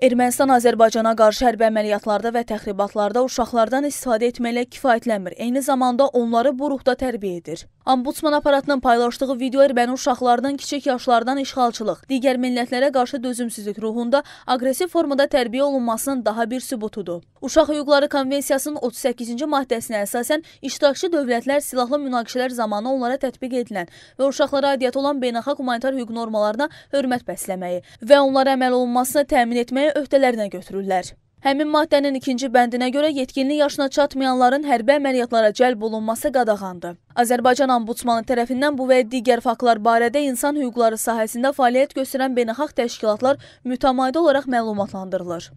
Ermənistan Azərbaycana qarşı hərbi əməliyyatlarda və təxribatlarda uşaqlardan istifadə etməklə kifayətlənmir. Eyni zamanda onları bu ruhda tərbiyə edir. Ombudsman aparatının paylaşdığı video erməni uşaqlarının kiçik yaşlardan işğalçılıq, digər millətlərə qarşı dözümsüzlük ruhunda aqressiv formada tərbiyə olunmasının daha bir sübutudur. Uşaq hüquqları konvensiyasının 38-ci maddəsinə əsasən iştirakçı dövlətlər silahlı münaqişələr zamanı onlara tətbiq edilən və uşaqlara aidiyyət olan beynəlxalq humanitar hüquq normalarına hörmət bəsləməyi və onlara əməl olunmasına təmin etməyi müalicə öhdələrinə götürürlər. Həmin maddənin ikinci bəndinə görə yetkinlik yaşına çatmayanların hərbi əməliyyatlara cəlb olunması qadağandır. Azərbaycan Ombudsmanı tərəfindən bu və digər faktlar barədə insan hüquqları sahəsində fəaliyyət göstərən beynəlxalq təşkilatlar mütəmadi olaraq məlumatlandırılır.